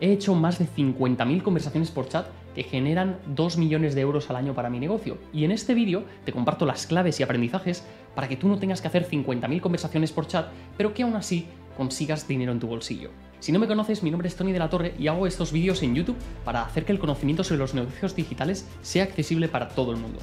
He hecho más de 50.000 conversaciones por chat que generan 2 millones de euros al año para mi negocio. Y en este vídeo te comparto las claves y aprendizajes para que tú no tengas que hacer 50.000 conversaciones por chat, pero que aún así consigas dinero en tu bolsillo. Si no me conoces, mi nombre es Tony de la Torre y hago estos vídeos en YouTube para hacer que el conocimiento sobre los negocios digitales sea accesible para todo el mundo.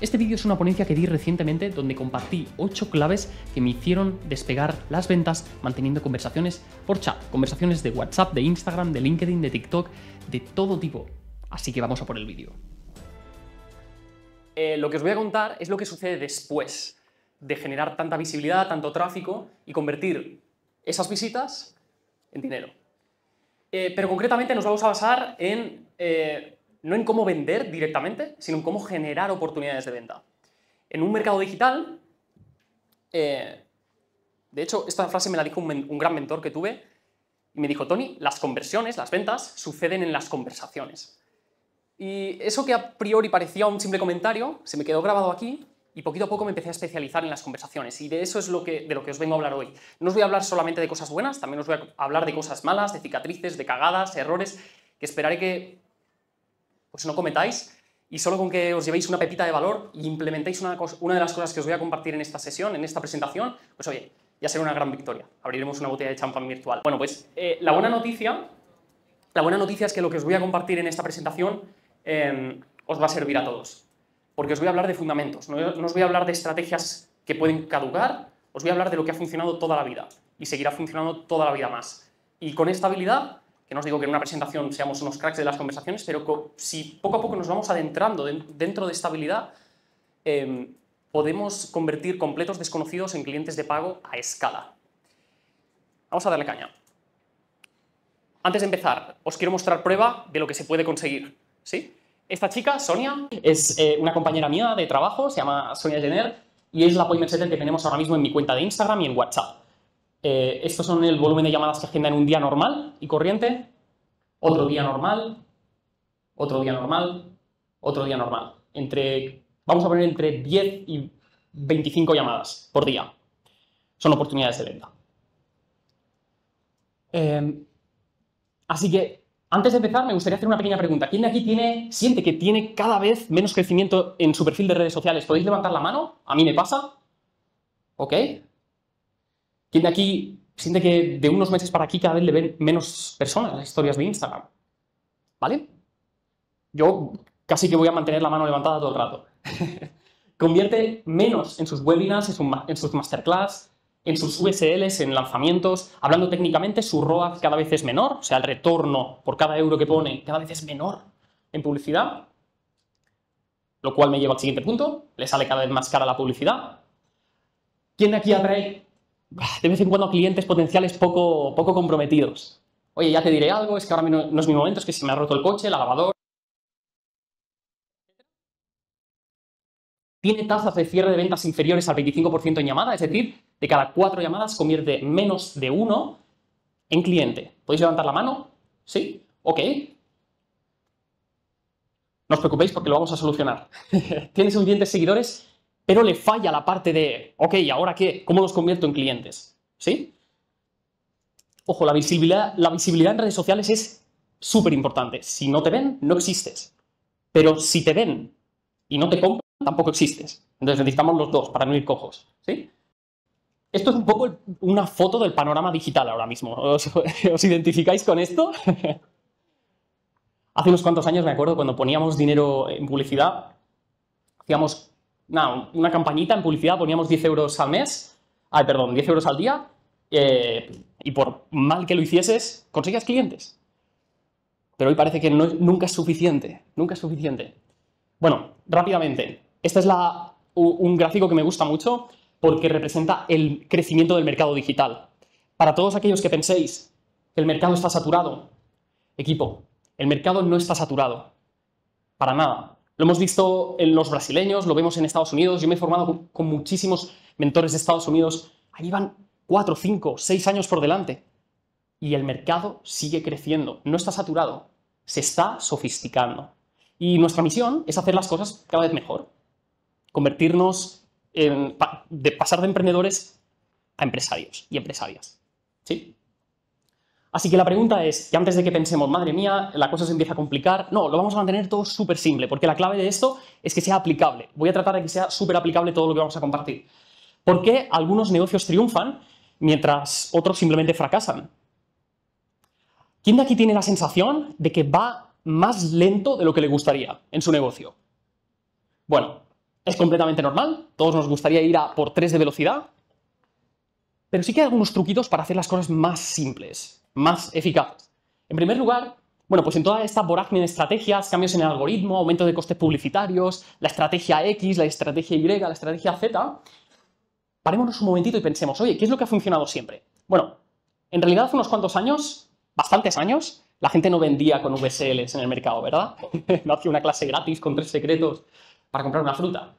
Este vídeo es una ponencia que di recientemente donde compartí ocho claves que me hicieron despegar las ventas manteniendo conversaciones por chat, conversaciones de WhatsApp, de Instagram, de LinkedIn, de TikTok, de todo tipo. Así que vamos a por el vídeo. Eh, lo que os voy a contar es lo que sucede después de generar tanta visibilidad, tanto tráfico y convertir esas visitas en dinero. Eh, pero concretamente nos vamos a basar en eh, no en cómo vender directamente, sino en cómo generar oportunidades de venta. En un mercado digital, eh, de hecho, esta frase me la dijo un, gran mentor que tuve y me dijo, Tony, las conversiones, las ventas, suceden en las conversaciones. Y eso que a priori parecía un simple comentario, se me quedó grabado aquí y poquito a poco me empecé a especializar en las conversaciones. Y de eso es lo que, de lo que os vengo a hablar hoy. No os voy a hablar solamente de cosas buenas, también os voy a hablar de cosas malas, de cicatrices, de cagadas, errores, que esperaré que pues no cometáis y solo con que os llevéis una pepita de valor y e implementéis una, de las cosas que os voy a compartir en esta sesión, en esta presentación, pues oye, ya será una gran victoria. Abriremos una botella de champán virtual. Bueno, pues eh, la buena noticia, la buena noticia es que lo que os voy a compartir en esta presentación em, os va a servir a todos, porque os voy a hablar de fundamentos, no os voy a hablar de estrategias que pueden caducar, os voy a hablar de lo que ha funcionado toda la vida y seguirá funcionando toda la vida más. Y con esta habilidad que no os digo que en una presentación seamos unos cracks de las conversaciones, pero si poco a poco nos vamos adentrando dentro de esta habilidad, em, podemos convertir completos desconocidos en clientes de pago a escala. Vamos a darle caña. Antes de empezar, os quiero mostrar prueba de lo que se puede conseguir. ¿sí? Esta chica, Sonia, es eh, una compañera mía de trabajo, se llama Sonia Jenner, y es la point que tenemos ahora mismo en mi cuenta de Instagram y en WhatsApp. Eh, estos son el volumen de llamadas que agenda en un día normal y corriente, otro día normal, otro día normal, otro día normal. Entre, vamos a poner entre 10 y 25 llamadas por día. Son oportunidades de venta. Em, así que, antes de empezar, me gustaría hacer una pequeña pregunta. ¿Quién de aquí tiene, siente que tiene cada vez menos crecimiento en su perfil de redes sociales? ¿Podéis levantar la mano? A mí me pasa. ¿Ok? ¿Quién de aquí siente que de unos meses para aquí cada vez le ven menos personas las historias de Instagram? ¿Vale? Yo casi que voy a mantener la mano levantada todo el rato. Convierte menos en sus webinars, en, sus masterclass, en sus USLs, en lanzamientos. Hablando técnicamente, su ROAS cada vez es menor, o sea, el retorno por cada euro que pone cada vez es menor en publicidad. Lo cual me lleva al siguiente punto, le sale cada vez más cara la publicidad. ¿Quién de aquí atrae Ah, de vez en cuando clientes potenciales poco, poco comprometidos. Oye, ya te diré algo, es que ahora no, es mi momento, es que se me ha roto el coche, el lavador. Tiene tasas de cierre de ventas inferiores al 25% en llamada, es decir, de cada cuatro llamadas convierte menos de uno en cliente. ¿Podéis levantar la mano? ¿Sí? ¿Ok? No os preocupéis porque lo vamos a solucionar. ¿Tienes un suficientes seguidores? pero le falla la parte de, ok, ¿ahora qué? ¿Cómo los convierto en clientes? ¿Sí? Ojo, la visibilidad, la visibilidad en redes sociales es súper importante. Si no te ven, no existes. Pero si te ven y no te compran, tampoco existes. Entonces necesitamos los dos para no ir cojos. ¿sí? Esto es un poco una foto del panorama digital ahora mismo. ¿Os, os identificáis con esto? Hace unos cuantos años me acuerdo cuando poníamos dinero en publicidad, hacíamos una campañita en publicidad, poníamos 10 euros al mes, ay, perdón, 10 euros al día, eh, y por mal que lo hicieses, conseguías clientes. Pero hoy parece que nunca es suficiente, nunca es suficiente. Bueno, rápidamente, este es la, un gráfico que me gusta mucho porque representa el crecimiento del mercado digital. Para todos aquellos que penséis que el mercado está saturado, equipo, el mercado no está saturado, para nada. Lo hemos visto en los brasileños, lo vemos en Estados Unidos. Yo me he formado con, muchísimos mentores de Estados Unidos. Allí van cuatro, cinco, seis años por delante. Y el mercado sigue creciendo. No está saturado, se está sofisticando. Y nuestra misión es hacer las cosas cada vez mejor. Convertirnos de pasar de emprendedores a empresarios y empresarias. ¿Sí? Así que la pregunta es, y antes de que pensemos, madre mía, la cosa se empieza a complicar, no, lo vamos a mantener todo súper simple, porque la clave de esto es que sea aplicable. Voy a tratar de que sea súper aplicable todo lo que vamos a compartir. ¿Por qué algunos negocios triunfan mientras otros simplemente fracasan? ¿Quién de aquí tiene la sensación de que va más lento de lo que le gustaría en su negocio? Bueno, es completamente normal, todos nos gustaría ir a por tres de velocidad, pero sí que hay algunos truquitos para hacer las cosas más simples más eficaces. En primer lugar, bueno, pues en toda esta vorágine de estrategias, cambios en el algoritmo, aumento de costes publicitarios, la estrategia X, la estrategia Y, la estrategia Z, parémonos un momentito y pensemos, oye, ¿qué es lo que ha funcionado siempre? Bueno, en realidad hace unos cuantos años, bastantes años, la gente no vendía con VSLs en el mercado, ¿verdad? no hacía una clase gratis con tres secretos para comprar una fruta.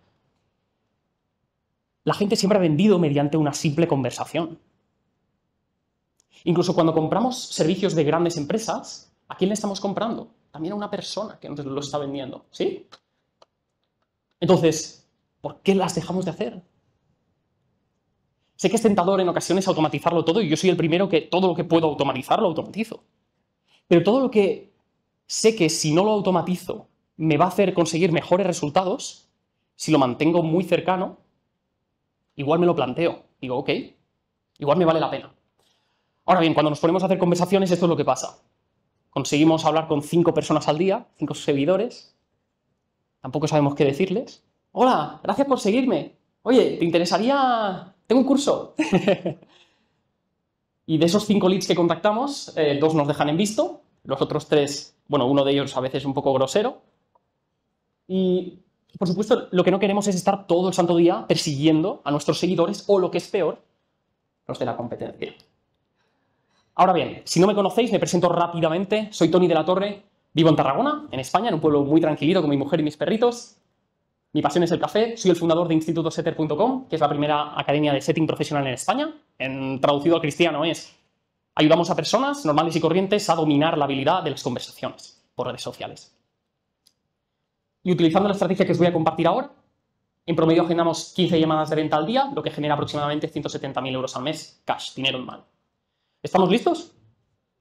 La gente siempre ha vendido mediante una simple conversación. Incluso cuando compramos servicios de grandes empresas, ¿a quién le estamos comprando? También a una persona que nos lo está vendiendo, ¿sí? Entonces, ¿por qué las dejamos de hacer? Sé que es tentador en ocasiones automatizarlo todo y yo soy el primero que todo lo que puedo automatizar lo automatizo. Pero todo lo que sé que si no lo automatizo me va a hacer conseguir mejores resultados, si lo mantengo muy cercano, igual me lo planteo. Digo, ok, igual me vale la pena. Ahora bien, cuando nos ponemos a hacer conversaciones, esto es lo que pasa. Conseguimos hablar con cinco personas al día, cinco seguidores. Tampoco sabemos qué decirles. Hola, gracias por seguirme. Oye, ¿te interesaría? Tengo un curso. y de esos cinco leads que contactamos, eh, dos nos dejan en visto, los otros tres, bueno, uno de ellos a veces un poco grosero. Y por supuesto, lo que no queremos es estar todo el santo día persiguiendo a nuestros seguidores o lo que es peor, los de la competencia. Ahora bien, si no me conocéis, me presento rápidamente. Soy Tony de la Torre, vivo en Tarragona, en España, en un pueblo muy tranquilito con mi mujer y mis perritos. Mi pasión es el café, soy el fundador de institutosetter.com, que es la primera academia de setting profesional en España. En traducido al cristiano ¿eh? es, ayudamos a personas normales y corrientes a dominar la habilidad de las conversaciones por redes sociales. Y utilizando la estrategia que os voy a compartir ahora, en promedio generamos 15 llamadas de venta al día, lo que genera aproximadamente 170.000 euros al mes, cash, dinero en mano. ¿Estamos listos?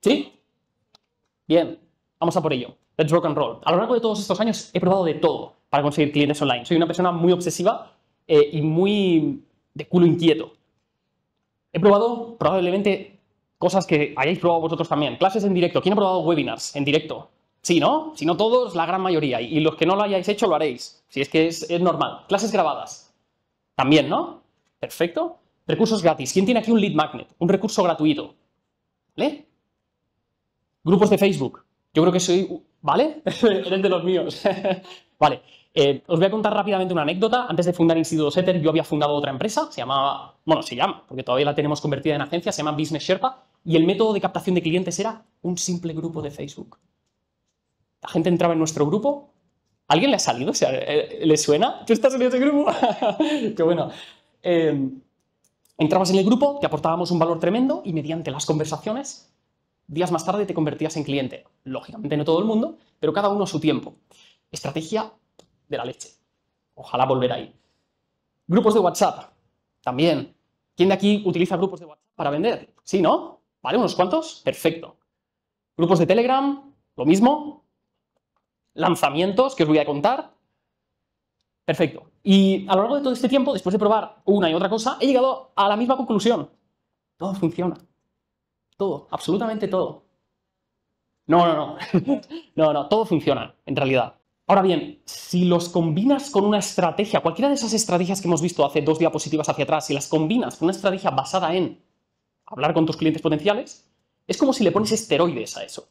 ¿Sí? Bien, vamos a por ello. Let's rock and roll. A lo largo de todos estos años he probado de todo para conseguir clientes online. Soy una persona muy obsesiva eh, y muy de culo inquieto. He probado probablemente cosas que hayáis probado vosotros también. Clases en directo. ¿Quién ha probado webinars en directo? Sí, ¿no? Si no todos, la gran mayoría. Y los que no lo hayáis hecho, lo haréis. Si es que es normal. Clases grabadas. También, ¿no? Perfecto. Recursos gratis. ¿Quién tiene aquí un lead magnet? Un recurso gratuito. ¿Vale? Grupos de Facebook. Yo creo que soy. ¿Vale? Eres de los míos. vale. Eh, os voy a contar rápidamente una anécdota. Antes de fundar Instituto Setter, yo había fundado otra empresa, se llamaba, bueno, se llama, porque todavía la tenemos convertida en agencia, se llama Business Sherpa, y el método de captación de clientes era un simple grupo de Facebook. La gente entraba en nuestro grupo. ¿Alguien le ha salido? O sea, eh, ¿Le suena? ¿Tú estás en ese grupo? Qué bueno. Eh, Entrabas en el grupo, te aportábamos un valor tremendo y mediante las conversaciones, días más tarde te convertías en cliente. Lógicamente no todo el mundo, pero cada uno a su tiempo. Estrategia de la leche. Ojalá volver ahí. Grupos de WhatsApp, también. ¿Quién de aquí utiliza grupos de WhatsApp para vender? Sí, ¿no? ¿Vale? ¿Unos cuantos? Perfecto. Grupos de Telegram, lo mismo. Lanzamientos que os voy a contar. Perfecto. Y a lo largo de todo este tiempo, después de probar una y otra cosa, he llegado a la misma conclusión. Todo funciona. Todo, absolutamente todo. No, no, no. no, no, todo funciona, en realidad. Ahora bien, si los combinas con una estrategia, cualquiera de esas estrategias que hemos visto hace dos diapositivas hacia atrás, si las combinas con una estrategia basada en hablar con tus clientes potenciales, es como si le pones esteroides a eso.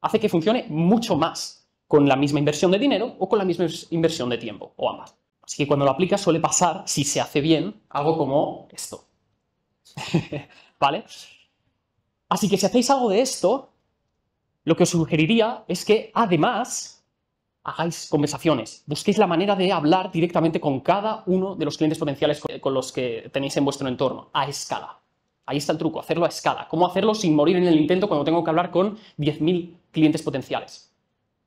Hace que funcione mucho más con la misma inversión de dinero o con la misma inversión de tiempo, o ambas. Así que cuando lo aplicas suele pasar, si se hace bien, algo como esto. ¿Vale? Así que si hacéis algo de esto, lo que os sugeriría es que además hagáis conversaciones, busquéis la manera de hablar directamente con cada uno de los clientes potenciales con los que tenéis en vuestro entorno, a escala. Ahí está el truco, hacerlo a escala. ¿Cómo hacerlo sin morir en el intento cuando tengo que hablar con 10.000 clientes potenciales?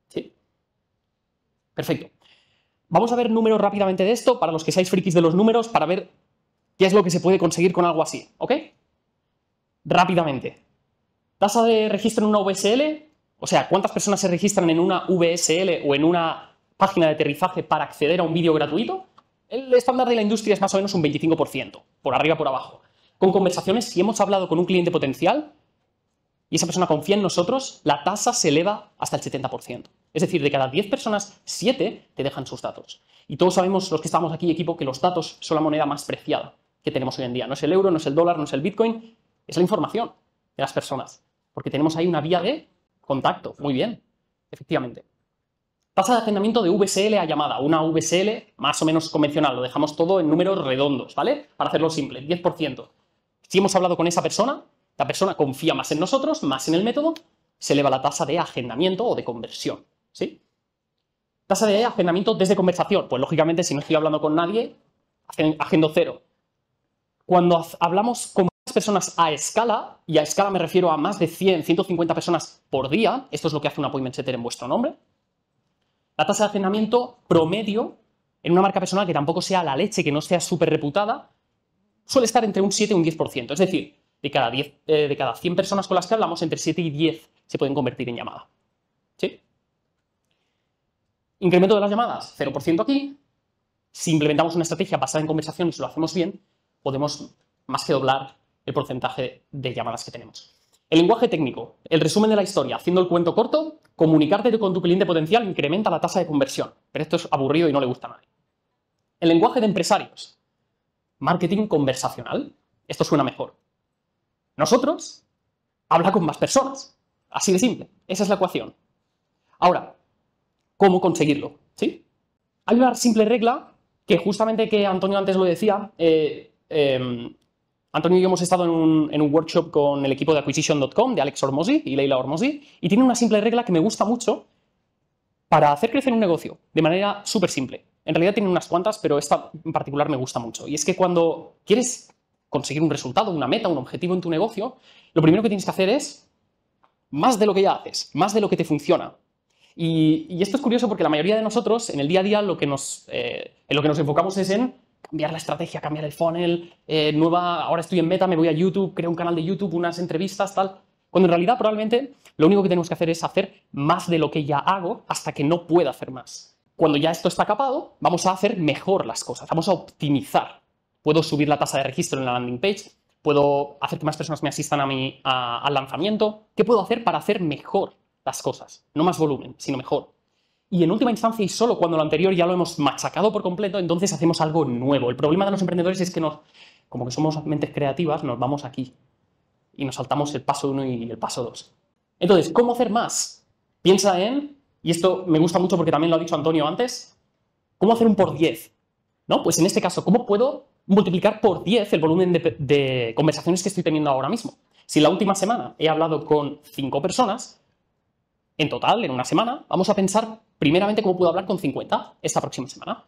¿Sí? Perfecto. Vamos a ver números rápidamente de esto, para los que seáis frikis de los números, para ver qué es lo que se puede conseguir con algo así, ¿ok? Rápidamente. Tasa de registro en una VSL, o sea, cuántas personas se registran en una VSL o en una página de aterrizaje para acceder a un vídeo gratuito. El estándar de la industria es más o menos un 25%, por arriba, por abajo. Con conversaciones, si hemos hablado con un cliente potencial, y esa persona confía en nosotros, la tasa se eleva hasta el 70%. Es decir, de cada 10 personas, 7 te dejan sus datos. Y todos sabemos, los que estamos aquí, equipo, que los datos son la moneda más preciada que tenemos hoy en día. No es el euro, no es el dólar, no es el bitcoin, es la información de las personas. Porque tenemos ahí una vía de contacto. Muy bien, efectivamente. Tasa de agendamiento de VSL a llamada. Una VSL más o menos convencional. Lo dejamos todo en números redondos, ¿vale? Para hacerlo simple, 10%. Si hemos hablado con esa persona, la persona confía más en nosotros, más en el método, se eleva la tasa de agendamiento o de conversión. ¿sí? Tasa de agendamiento desde conversación. Pues lógicamente, si no estoy hablando con nadie, agendo cero. Cuando hablamos con más personas a escala, y a escala me refiero a más de 100, 150 personas por día, esto es lo que hace un appointment setter en vuestro nombre, la tasa de agendamiento promedio en una marca personal que tampoco sea la leche, que no sea súper reputada, suele estar entre un 7 y un 10%. Es decir, de cada, 10, eh, de cada 100 personas con las que hablamos, entre 7 y 10 se pueden convertir en llamada. ¿Sí? Incremento de las llamadas, 0% aquí. Si implementamos una estrategia basada en conversación y lo hacemos bien, podemos más que doblar el porcentaje de llamadas que tenemos. El lenguaje técnico, el resumen de la historia, haciendo el cuento corto, comunicarte con tu cliente potencial incrementa la tasa de conversión, pero esto es aburrido y no le gusta a nadie. El lenguaje de empresarios, marketing conversacional, esto suena mejor nosotros, habla con más personas. Así de simple. Esa es la ecuación. Ahora, ¿cómo conseguirlo? ¿Sí? Hay una simple regla que justamente que Antonio antes lo decía, eh, em, Antonio y yo hemos estado en un, workshop con el equipo de acquisition.com de Alex Ormosi y Leila Ormosi, y tiene una simple regla que me gusta mucho para hacer crecer un negocio de manera súper simple. En realidad tiene unas cuantas, pero esta en particular me gusta mucho. Y es que cuando quieres conseguir un resultado, una meta, un objetivo en tu negocio, lo primero que tienes que hacer es más de lo que ya haces, más de lo que te funciona. Y, esto es curioso porque la mayoría de nosotros en el día a día lo que nos, eh, lo que nos enfocamos es en cambiar la estrategia, cambiar el funnel, eh, nueva, ahora estoy en meta, me voy a YouTube, creo un canal de YouTube, unas entrevistas, tal. Cuando en realidad probablemente lo único que tenemos que hacer es hacer más de lo que ya hago hasta que no pueda hacer más. Cuando ya esto está capado, vamos a hacer mejor las cosas, vamos a optimizar puedo subir la tasa de registro en la landing page, puedo hacer que más personas me asistan a mi, al lanzamiento. ¿Qué puedo hacer para hacer mejor las cosas? No más volumen, sino mejor. Y en última instancia, y solo cuando lo anterior ya lo hemos machacado por completo, entonces hacemos algo nuevo. El problema de los emprendedores es que nos, como que somos mentes creativas, nos vamos aquí y nos saltamos el paso 1 y el paso 2. Entonces, ¿cómo hacer más? Piensa en, y esto me gusta mucho porque también lo ha dicho Antonio antes, ¿cómo hacer un por 10? ¿No? Pues en este caso, ¿cómo puedo multiplicar por 10 el volumen de, conversaciones que estoy teniendo ahora mismo. Si la última semana he hablado con 5 personas, en total, en una semana, vamos a pensar primeramente cómo puedo hablar con 50 esta próxima semana.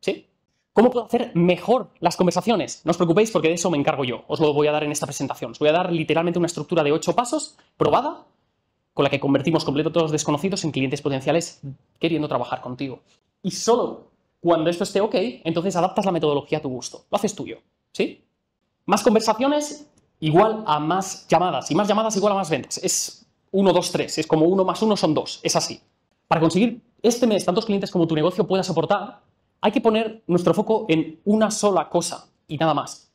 ¿Sí? ¿Cómo puedo hacer mejor las conversaciones? No os preocupéis porque de eso me encargo yo. Os lo voy a dar en esta presentación. Os voy a dar literalmente una estructura de 8 pasos probada con la que convertimos todos los desconocidos en clientes potenciales queriendo trabajar contigo. Y solo cuando esto esté ok, entonces adaptas la metodología a tu gusto. Lo haces tuyo. ¿Sí? Más conversaciones igual a más llamadas. Y más llamadas igual a más ventas. Es 1, 2, 3. Es como 1 más 1 son 2. Es así. Para conseguir este mes tantos clientes como tu negocio pueda soportar, hay que poner nuestro foco en una sola cosa y nada más.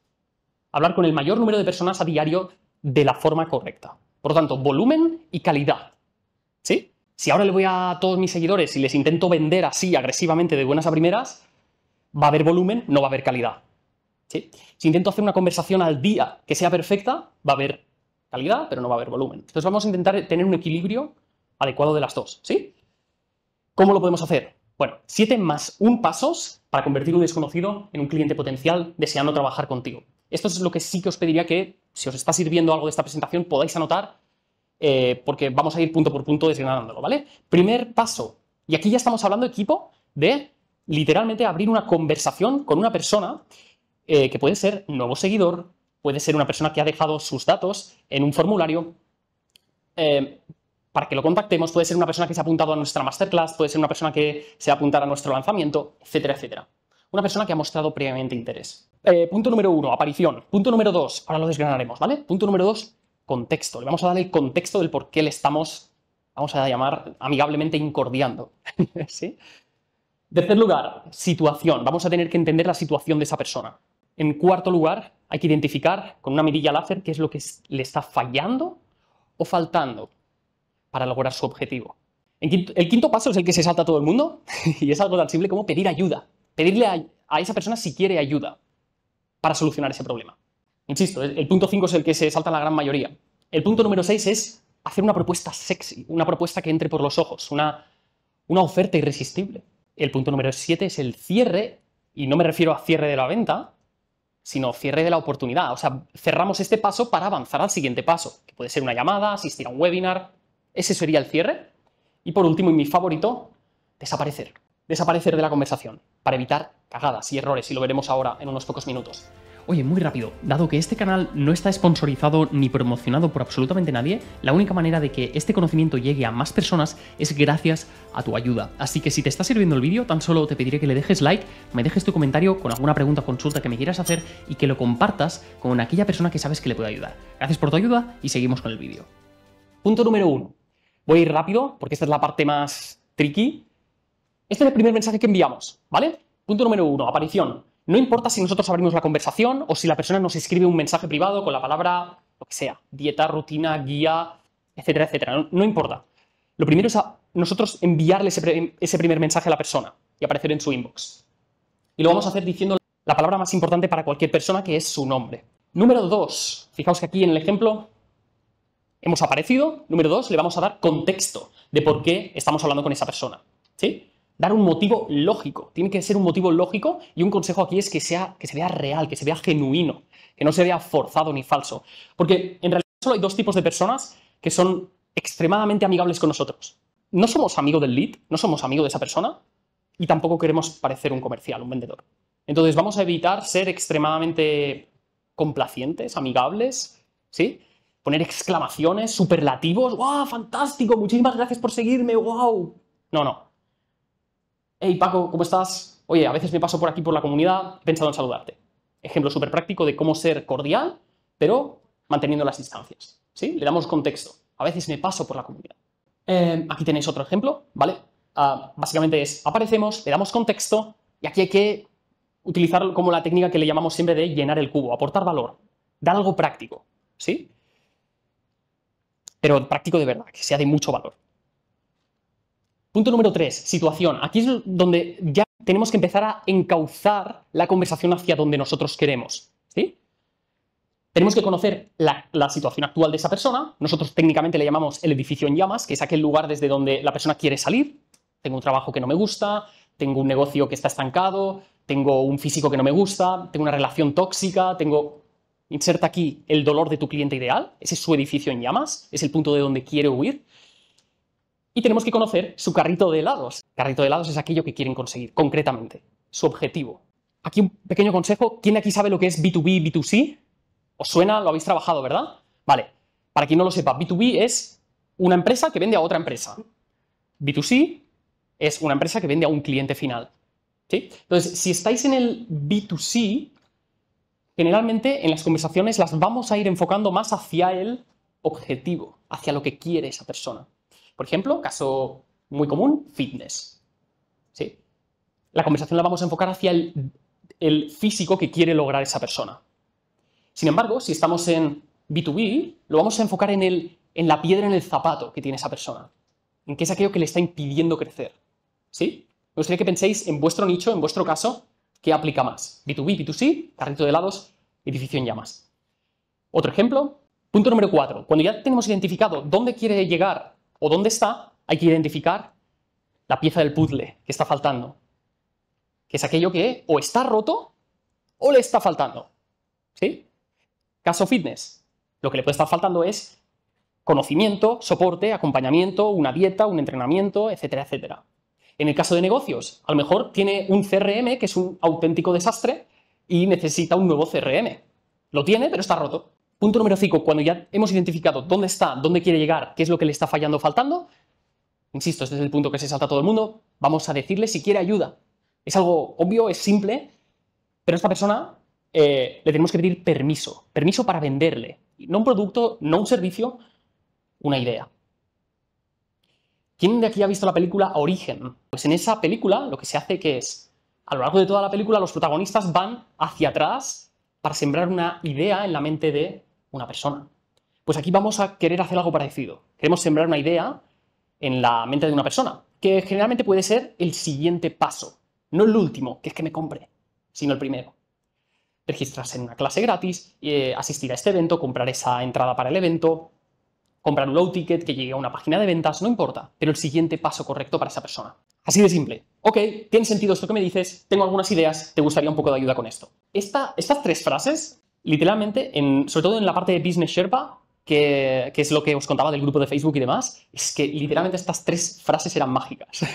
Hablar con el mayor número de personas a diario de la forma correcta. Por lo tanto, volumen y calidad. ¿Sí? Si ahora le voy a todos mis seguidores y les intento vender así agresivamente de buenas a primeras, va a haber volumen, no va a haber calidad. Si intento hacer una conversación al día que sea perfecta, va a haber calidad, pero no va a haber volumen. Entonces vamos a intentar tener un equilibrio adecuado de las dos. ¿Cómo lo podemos hacer? Bueno, siete más un pasos para convertir un desconocido en un cliente potencial deseando trabajar contigo. Esto es lo que sí que os pediría que, si os está sirviendo algo de esta presentación, podáis anotar eh, porque vamos a ir punto por punto desgranándolo, ¿vale? Primer paso, y aquí ya estamos hablando, equipo, de literalmente abrir una conversación con una persona eh, que puede ser nuevo seguidor, puede ser una persona que ha dejado sus datos en un formulario. Eh, para que lo contactemos, puede ser una persona que se ha apuntado a nuestra masterclass, puede ser una persona que se ha apuntado a nuestro lanzamiento, etcétera, etcétera. Una persona que ha mostrado previamente interés. punto número uno, aparición. Punto número dos, ahora lo desgranaremos, ¿vale? Punto número dos, contexto, le vamos a dar el contexto del por qué le estamos, vamos a llamar amigablemente, incordiando. ¿Sí? Tercer lugar, situación. Vamos a tener que entender la situación de esa persona. En cuarto lugar, hay que identificar con una mirilla láser qué es lo que le está fallando o faltando para lograr su objetivo. El quinto paso es el que se salta a todo el mundo y es algo tan simple como pedir ayuda. Pedirle a esa persona si quiere ayuda para solucionar ese problema. Insisto, el punto 5 es el que se salta la gran mayoría. El punto número 6 es hacer una propuesta sexy, una propuesta que entre por los ojos, una, una oferta irresistible. El punto número 7 es el cierre, y no me refiero a cierre de la venta, sino cierre de la oportunidad. O sea, cerramos este paso para avanzar al siguiente paso, que puede ser una llamada, asistir a un webinar. Ese sería el cierre. Y por último, y mi favorito, desaparecer. Desaparecer de la conversación para evitar cagadas y errores, y lo veremos ahora en unos pocos minutos. Oye, muy rápido, dado que este canal no está sponsorizado ni promocionado por absolutamente nadie, la única manera de que este conocimiento llegue a más personas es gracias a tu ayuda. Así que si te está sirviendo el vídeo, tan solo te pediré que le dejes like, me dejes tu comentario con alguna pregunta o consulta que me quieras hacer y que lo compartas con aquella persona que sabes que le puede ayudar. Gracias por tu ayuda y seguimos con el vídeo. Punto número uno. Voy a ir rápido porque esta es la parte más tricky. Este es el primer mensaje que enviamos, ¿vale? Punto número uno, aparición. No importa si nosotros abrimos la conversación o si la persona nos escribe un mensaje privado con la palabra, lo que sea, dieta, rutina, guía, etcétera, etcétera. No, importa. Lo primero es nosotros enviarle ese, primer mensaje a la persona y aparecer en su inbox. Y lo vamos a hacer diciendo la palabra más importante para cualquier persona, que es su nombre. Número dos. Fijaos que aquí en el ejemplo hemos aparecido. Número dos, le vamos a dar contexto de por qué estamos hablando con esa persona. ¿Sí? dar un motivo lógico. Tiene que ser un motivo lógico y un consejo aquí es que, sea, que se vea real, que se vea genuino, que no se vea forzado ni falso. Porque en realidad solo hay dos tipos de personas que son extremadamente amigables con nosotros. No somos amigo del lead, no somos amigo de esa persona y tampoco queremos parecer un comercial, un vendedor. Entonces vamos a evitar ser extremadamente complacientes, amigables, ¿sí? Poner exclamaciones, superlativos, ¡guau, ¡Wow, fantástico! Muchísimas gracias por seguirme, ¡wow! No, no, hey Paco, ¿cómo estás? Oye, a veces me paso por aquí por la comunidad, he pensado en saludarte. Ejemplo súper práctico de cómo ser cordial, pero manteniendo las distancias. ¿sí? Le damos contexto. A veces me paso por la comunidad. Em, aquí tenéis otro ejemplo, ¿vale? Ah, básicamente es, aparecemos, le damos contexto y aquí hay que utilizar como la técnica que le llamamos siempre de llenar el cubo, aportar valor, dar algo práctico, ¿sí? Pero práctico de verdad, que sea de mucho valor. Punto número tres, situación. Aquí es donde ya tenemos que empezar a encauzar la conversación hacia donde nosotros queremos. Tenemos que conocer la, la, situación actual de esa persona. Nosotros técnicamente le llamamos el edificio en llamas, que es aquel lugar desde donde la persona quiere salir. Tengo un trabajo que no me gusta, tengo un negocio que está estancado, tengo un físico que no me gusta, tengo una relación tóxica, tengo... Inserta aquí el dolor de tu cliente ideal, ese es su edificio en llamas, es el punto de donde quiere huir. Y tenemos que conocer su carrito de helados. Carrito de helados es aquello que quieren conseguir concretamente, su objetivo. Aquí un pequeño consejo. ¿Quién aquí sabe lo que es B2B, B2C? ¿Os suena? Lo habéis trabajado, ¿verdad? Vale. Para quien no lo sepa, B2B es una empresa que vende a otra empresa. B2C es una empresa que vende a un cliente final. ¿Sí? Entonces, si estáis en el B2C, generalmente en las conversaciones las vamos a ir enfocando más hacia el objetivo, hacia lo que quiere esa persona. Por ejemplo, caso muy común, fitness. ¿Sí? La conversación la vamos a enfocar hacia el, físico que quiere lograr esa persona. Sin embargo, si estamos en B2B, lo vamos a enfocar en, el, en la piedra en el zapato que tiene esa persona, en qué es aquello que le está impidiendo crecer. ¿Sí? Me gustaría que penséis en vuestro nicho, en vuestro caso, ¿qué aplica más? B2B, B2C, carrito de helados, edificio en llamas. Otro ejemplo, punto número 4. Cuando ya tenemos identificado dónde quiere llegar o dónde está, hay que identificar la pieza del puzzle que está faltando, que es aquello que o está roto o le está faltando. ¿Sí? Caso fitness. Lo que le puede estar faltando es conocimiento, soporte, acompañamiento, una dieta, un entrenamiento, etcétera, etcétera. En el caso de negocios, a lo mejor tiene un CRM que es un auténtico desastre y necesita un nuevo CRM. Lo tiene, pero está roto. Punto número 5, cuando ya hemos identificado dónde está, dónde quiere llegar, qué es lo que le está fallando o faltando, insisto, este es el punto que se salta a todo el mundo, vamos a decirle si quiere ayuda. Es algo obvio, es simple, pero a esta persona eh, le tenemos que pedir permiso, permiso para venderle, no un producto, no un servicio, una idea. ¿Quién de aquí ha visto la película Origen? Pues en esa película lo que se hace que es, a lo largo de toda la película los protagonistas van hacia atrás para sembrar una idea en la mente de una persona. Pues aquí vamos a querer hacer algo parecido. Queremos sembrar una idea en la mente de una persona, que generalmente puede ser el siguiente paso, no el último, que es que me compre, sino el primero. Registrarse en una clase gratis, eh, asistir a este evento, comprar esa entrada para el evento, comprar un low ticket que llegue a una página de ventas, no importa, pero el siguiente paso correcto para esa persona. Así de simple. Ok, tiene sentido esto que me dices, tengo algunas ideas, te gustaría un poco de ayuda con esto. estas tres frases literalmente, sobre todo en la parte de Business Sherpa, que, es lo que os contaba del grupo de Facebook y demás, es que literalmente estas tres frases eran mágicas.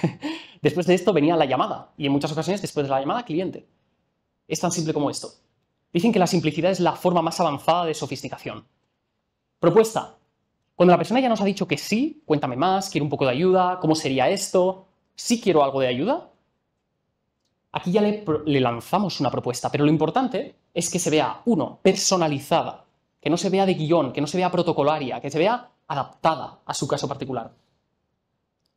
después de esto venía la llamada, y en muchas ocasiones después de la llamada, cliente. Es tan simple como esto. Dicen que la simplicidad es la forma más avanzada de sofisticación. Propuesta. Cuando la persona ya nos ha dicho que sí, cuéntame más, quiero un poco de ayuda, ¿cómo sería esto? ¿Sí quiero algo de ayuda? Aquí ya le, lanzamos una propuesta, pero lo importante es que se vea, uno, personalizada, que no se vea de guión, que no se vea protocolaria, que se vea adaptada a su caso particular.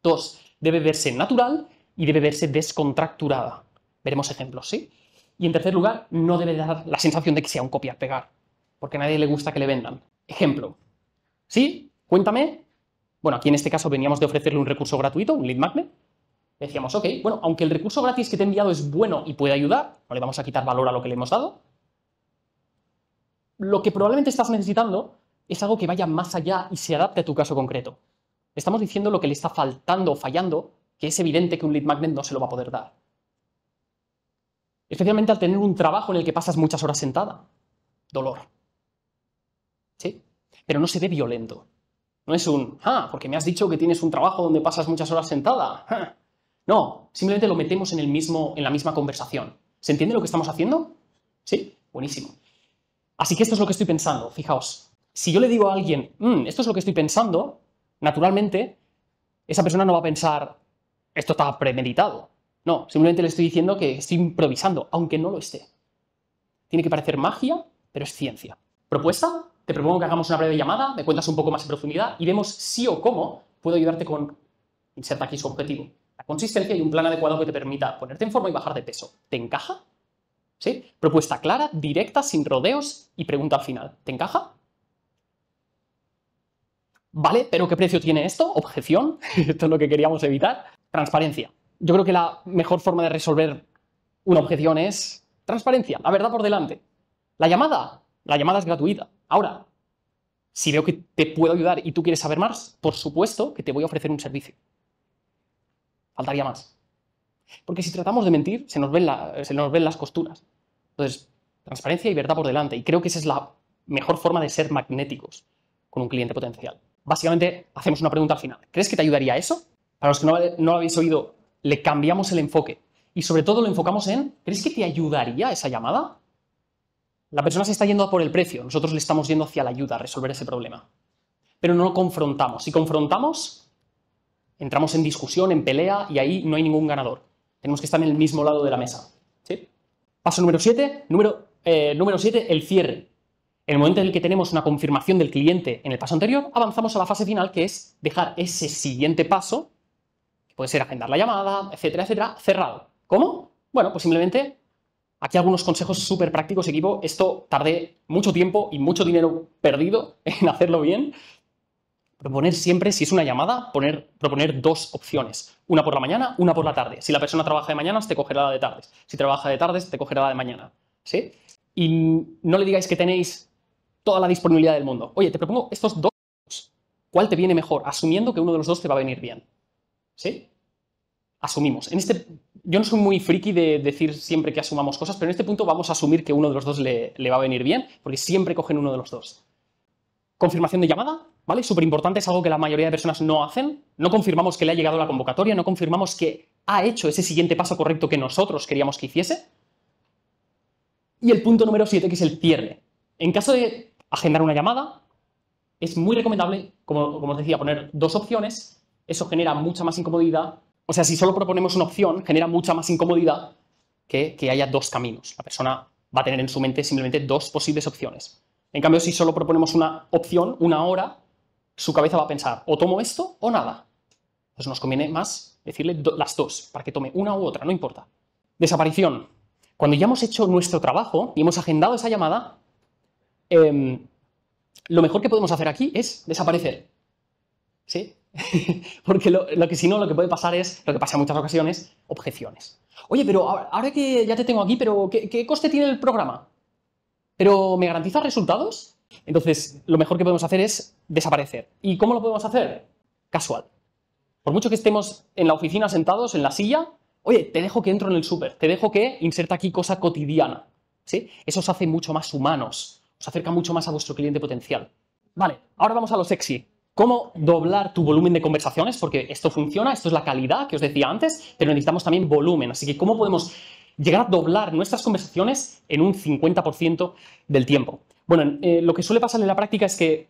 Dos, debe verse natural y debe verse descontracturada. Veremos ejemplos, ¿sí? Y en tercer lugar, no debe dar la sensación de que sea un copiar-pegar, porque a nadie le gusta que le vendan. Ejemplo. ¿Sí? Cuéntame. Bueno, aquí en este caso veníamos de ofrecerle un recurso gratuito, un lead magnet, decíamos, ok, bueno, aunque el recurso gratis que te he enviado es bueno y puede ayudar, no le vamos a quitar valor a lo que le hemos dado, lo que probablemente estás necesitando es algo que vaya más allá y se adapte a tu caso concreto. Estamos diciendo lo que le está faltando o fallando, que es evidente que un lead magnet no se lo va a poder dar. Especialmente al tener un trabajo en el que pasas muchas horas sentada. Dolor. ¿Sí? Pero no se ve violento. No es un, ah, porque me has dicho que tienes un trabajo donde pasas muchas horas sentada. No, simplemente lo metemos en, el mismo, en la misma conversación. ¿Se entiende lo que estamos haciendo? Sí, buenísimo. Así que esto es lo que estoy pensando, fijaos. Si yo le digo a alguien, mm, esto es lo que estoy pensando, naturalmente esa persona no va a pensar, esto está premeditado. No, simplemente le estoy diciendo que estoy improvisando, aunque no lo esté. Tiene que parecer magia, pero es ciencia. ¿Propuesta? Te propongo que hagamos una breve llamada, me cuentas un poco más en profundidad y vemos si o cómo puedo ayudarte con inserta aquí su objetivo en consistencia y un plan adecuado que te permita ponerte en forma y bajar de peso. ¿Te encaja? ¿Sí? Propuesta clara, directa, sin rodeos y pregunta al final. ¿Te encaja? ¿Vale? ¿Pero qué precio tiene esto? ¿Objeción? esto es lo que queríamos evitar. Transparencia. Yo creo que la mejor forma de resolver una objeción es transparencia, la verdad por delante. La llamada, la llamada es gratuita. Ahora, si veo que te puedo ayudar y tú quieres saber más, por supuesto que te voy a ofrecer un servicio. Faltaría más. Porque si tratamos de mentir, se nos ven, se nos ven las costuras. Entonces, transparencia y verdad por delante. Y creo que esa es la mejor forma de ser magnéticos con un cliente potencial. Básicamente, hacemos una pregunta al final. ¿Crees que te ayudaría eso? Para los que no, no lo habéis oído, le cambiamos el enfoque. Y sobre todo lo enfocamos en, ¿crees que te ayudaría esa llamada? La persona se está yendo por el precio, nosotros le estamos yendo hacia la ayuda a resolver ese problema. Pero no lo confrontamos. Si confrontamos, entramos en discusión, en pelea y ahí no hay ningún ganador. Tenemos que estar en el mismo lado de la mesa. Paso número 7, número, eh, número siete, el cierre. En el momento en el que tenemos una confirmación del cliente en el paso anterior, avanzamos a la fase final, que es dejar ese siguiente paso, que puede ser agendar la llamada, etcétera, etcétera, cerrado. ¿Cómo? Bueno, pues simplemente aquí algunos consejos súper prácticos, equipo. Esto tardé mucho tiempo y mucho dinero perdido en hacerlo bien, proponer siempre, si es una llamada, poner, proponer dos opciones. Una por la mañana, una por la tarde. Si la persona trabaja de mañana, te cogerá la de tardes. Si trabaja de tardes, te cogerá la de mañana. ¿Sí? Y no le digáis que tenéis toda la disponibilidad del mundo. Oye, te propongo estos dos. ¿Cuál te viene mejor? Asumiendo que uno de los dos te va a venir bien. ¿Sí? Asumimos. En este, yo no soy muy friki de decir siempre que asumamos cosas, pero en este punto vamos a asumir que uno de los dos le, le va a venir bien, porque siempre cogen uno de los dos. Confirmación de llamada, ¿Vale? Súper importante, es algo que la mayoría de personas no hacen. No confirmamos que le ha llegado la convocatoria, no confirmamos que ha hecho ese siguiente paso correcto que nosotros queríamos que hiciese. Y el punto número 7, que es el cierre. En caso de agendar una llamada, es muy recomendable, como, como os decía, poner dos opciones. Eso genera mucha más incomodidad. O sea, si solo proponemos una opción, genera mucha más incomodidad que, que haya dos caminos. La persona va a tener en su mente simplemente dos posibles opciones. En cambio, si solo proponemos una opción, una hora, su cabeza va a pensar o tomo esto o nada. Entonces pues nos conviene más decirle las dos, para que tome una u otra, no importa. Desaparición. Cuando ya hemos hecho nuestro trabajo y hemos agendado esa llamada, em, lo mejor que podemos hacer aquí es desaparecer. ¿Sí? Porque lo, que si no, lo que puede pasar es, lo que pasa en muchas ocasiones, objeciones. Oye, pero ahora, que ya te tengo aquí, pero ¿qué, ¿qué coste tiene el programa? ¿Pero me garantiza resultados? Entonces, lo mejor que podemos hacer es desaparecer. ¿Y cómo lo podemos hacer? Casual. Por mucho que estemos en la oficina sentados, en la silla, oye, te dejo que entro en el súper, te dejo que inserta aquí cosa cotidiana. ¿sí? Eso os hace mucho más humanos, os acerca mucho más a vuestro cliente potencial. Vale, ahora vamos a lo sexy. ¿Cómo doblar tu volumen de conversaciones? Porque esto funciona, esto es la calidad que os decía antes, pero necesitamos también volumen. Así que, ¿cómo podemos llegar a doblar nuestras conversaciones en un 50% del tiempo. Bueno, eh, lo que suele pasar en la práctica es que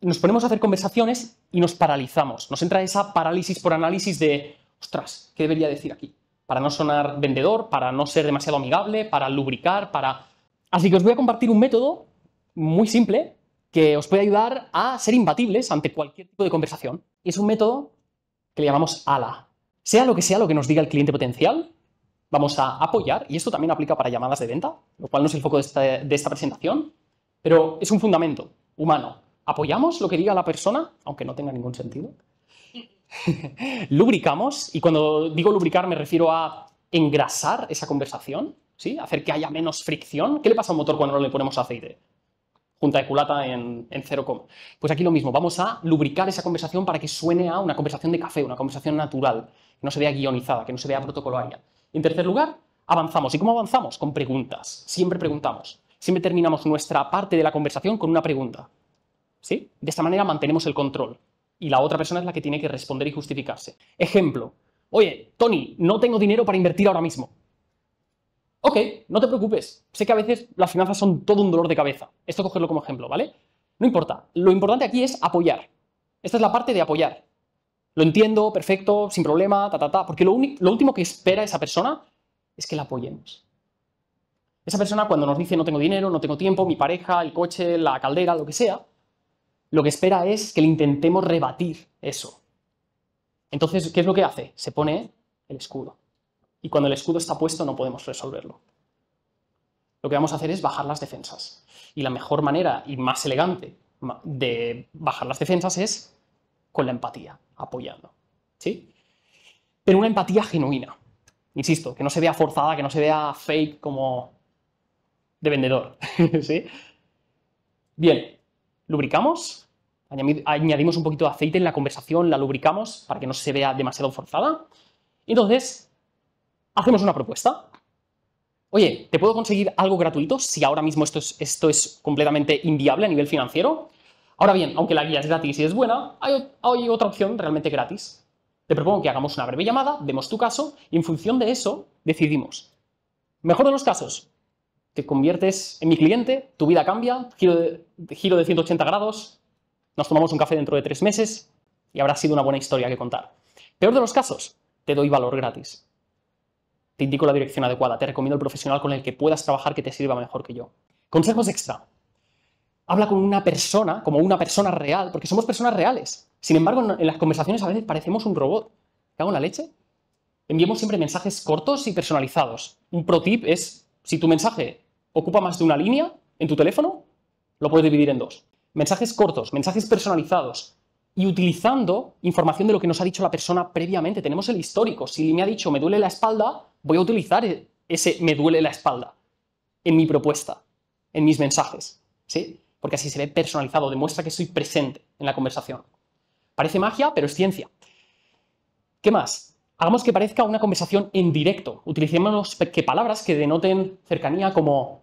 nos ponemos a hacer conversaciones y nos paralizamos. Nos entra esa parálisis por análisis de, ostras, ¿qué debería decir aquí? Para no sonar vendedor, para no ser demasiado amigable, para lubricar, para... Así que os voy a compartir un método muy simple que os puede ayudar a ser imbatibles ante cualquier tipo de conversación. es un método que le llamamos ALA. Sea lo que sea lo que nos diga el cliente potencial, vamos a apoyar, y esto también aplica para llamadas de venta, lo cual no es el foco de esta, presentación, pero es un fundamento humano. Apoyamos lo que diga la persona, aunque no tenga ningún sentido. Lubricamos, y cuando digo lubricar me refiero a engrasar esa conversación, ¿sí? hacer que haya menos fricción. ¿Qué le pasa a un motor cuando no le ponemos aceite? Junta de culata en, cero coma. pues aquí lo mismo, vamos a lubricar esa conversación para que suene a una conversación de café, una conversación natural, que no se vea guionizada, que no se vea protocolaria. En tercer lugar, avanzamos. ¿Y cómo avanzamos? Con preguntas. Siempre preguntamos. Siempre terminamos nuestra parte de la conversación con una pregunta. ¿Sí? De esta manera mantenemos el control. Y la otra persona es la que tiene que responder y justificarse. Ejemplo. Oye, Tony, no tengo dinero para invertir ahora mismo. Ok, no te preocupes. Sé que a veces las finanzas son todo un dolor de cabeza. Esto cogerlo como ejemplo, ¿vale? No importa. Lo importante aquí es apoyar. Esta es la parte de apoyar. Lo entiendo, perfecto, sin problema, ta, ta, ta. Porque lo, lo último que espera esa persona es que la apoyemos. Esa persona cuando nos dice no tengo dinero, no tengo tiempo, mi pareja, el coche, la caldera, lo que sea, lo que espera es que le intentemos rebatir eso. Entonces, ¿qué es lo que hace? Se pone el escudo. Y cuando el escudo está puesto no podemos resolverlo. Lo que vamos a hacer es bajar las defensas. Y la mejor manera y más elegante de bajar las defensas es con la empatía, apoyando. ¿Sí? Pero una empatía genuina. Insisto, que no se vea forzada, que no se vea fake como de vendedor. ¿Sí? Bien, lubricamos, añadimos un poquito de aceite en la conversación, la lubricamos para que no se vea demasiado forzada. Y entonces, hacemos una propuesta. Oye, ¿te puedo conseguir algo gratuito si ahora mismo esto es, esto es completamente inviable a nivel financiero? Ahora bien, aunque la guía es gratis y es buena, hay, otra opción realmente gratis. Te propongo que hagamos una breve llamada, demos tu caso y en función de eso decidimos. Mejor de los casos, te conviertes en mi cliente, tu vida cambia, de, giro de 180 grados, nos tomamos un café dentro de tres meses y habrá sido una buena historia que contar. Peor de los casos, te doy valor gratis. Te indico la dirección adecuada, te recomiendo el profesional con el que puedas trabajar que te sirva mejor que yo. Consejos extra habla con una persona, como una persona real, porque somos personas reales. Sin embargo, en las conversaciones a veces parecemos un robot. ¿Cago en la leche? enviamos siempre mensajes cortos y personalizados. Un pro tip es, si tu mensaje ocupa más de una línea en tu teléfono, lo puedes dividir en dos. Mensajes cortos, mensajes personalizados y utilizando información de lo que nos ha dicho la persona previamente. Tenemos el histórico. Si me ha dicho me duele la espalda, voy a utilizar e-, ese me duele la espalda en mi propuesta, en mis mensajes. ¿sí? porque así se ve personalizado, demuestra que estoy presente en la conversación. Parece magia, pero es ciencia. ¿Qué más? Hagamos que parezca una conversación en directo. Utilicemos palabras que denoten cercanía como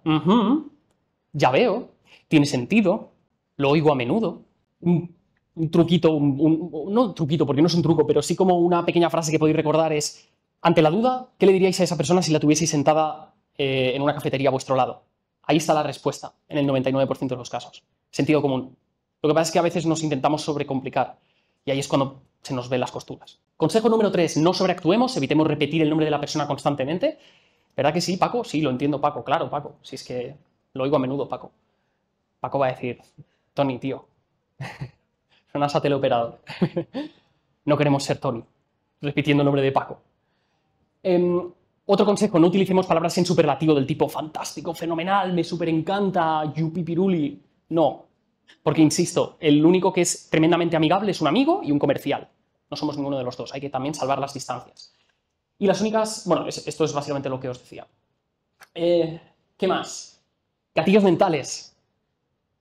ya veo, tiene sentido, lo oigo a menudo. Un, truquito, no un truquito porque no es un truco, pero sí como una pequeña frase que podéis recordar es, ante la duda, ¿qué le diríais a esa persona si la tuvieseis sentada eh, en una cafetería a vuestro lado? Ahí está la respuesta en el 99% de los casos. Sentido común. Lo que pasa es que a veces nos intentamos sobrecomplicar y ahí es cuando se nos ven las costuras. Consejo número 3, no sobreactuemos, evitemos repetir el nombre de la persona constantemente. ¿Verdad que sí, Paco? Sí, lo entiendo, Paco, claro, Paco. Si es que lo oigo a menudo, Paco. Paco va a decir, Tony, tío, sonas a teleoperador. no queremos ser Tony, repitiendo el nombre de Paco. Em, otro consejo, no utilicemos palabras en superlativo del tipo fantástico, fenomenal, me encanta yupi piruli. No, porque insisto, el único que es tremendamente amigable es un amigo y un comercial. No somos ninguno de los dos, hay que también salvar las distancias. Y las únicas, bueno, esto es básicamente lo que os decía. Eh, ¿Qué más? Gatillos mentales.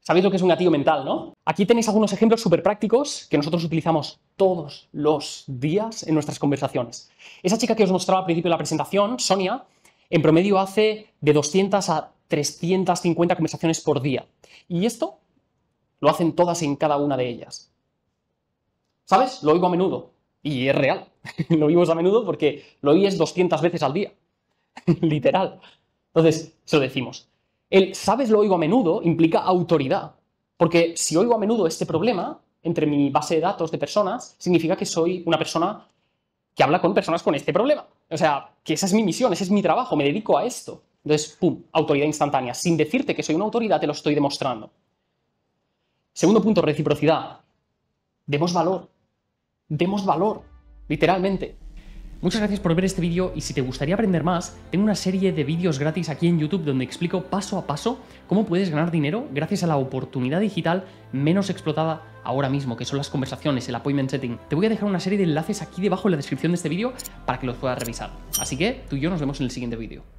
Sabéis lo que es un gatillo mental, ¿no? Aquí tenéis algunos ejemplos súper prácticos que nosotros utilizamos todos los días en nuestras conversaciones. Esa chica que os mostraba al principio de la presentación, Sonia, en promedio hace de 200 a 350 conversaciones por día. Y esto lo hacen todas en cada una de ellas. ¿Sabes? Lo oigo a menudo. Y es real. lo oímos a menudo porque lo oyes 200 veces al día. Literal. Entonces, se lo decimos. El sabes lo oigo a menudo implica autoridad, porque si oigo a menudo este problema entre mi base de datos de personas, significa que soy una persona que habla con personas con este problema. O sea, que esa es mi misión, ese es mi trabajo, me dedico a esto. Entonces, ¡pum!, autoridad instantánea. Sin decirte que soy una autoridad, te lo estoy demostrando. Segundo punto, reciprocidad. Demos valor. Demos valor, literalmente. Muchas gracias por ver este vídeo y si te gustaría aprender más, tengo una serie de vídeos gratis aquí en YouTube donde explico paso a paso cómo puedes ganar dinero gracias a la oportunidad digital menos explotada ahora mismo, que son las conversaciones, el appointment setting. Te voy a dejar una serie de enlaces aquí debajo en la descripción de este vídeo para que los puedas revisar. Así que tú y yo nos vemos en el siguiente vídeo.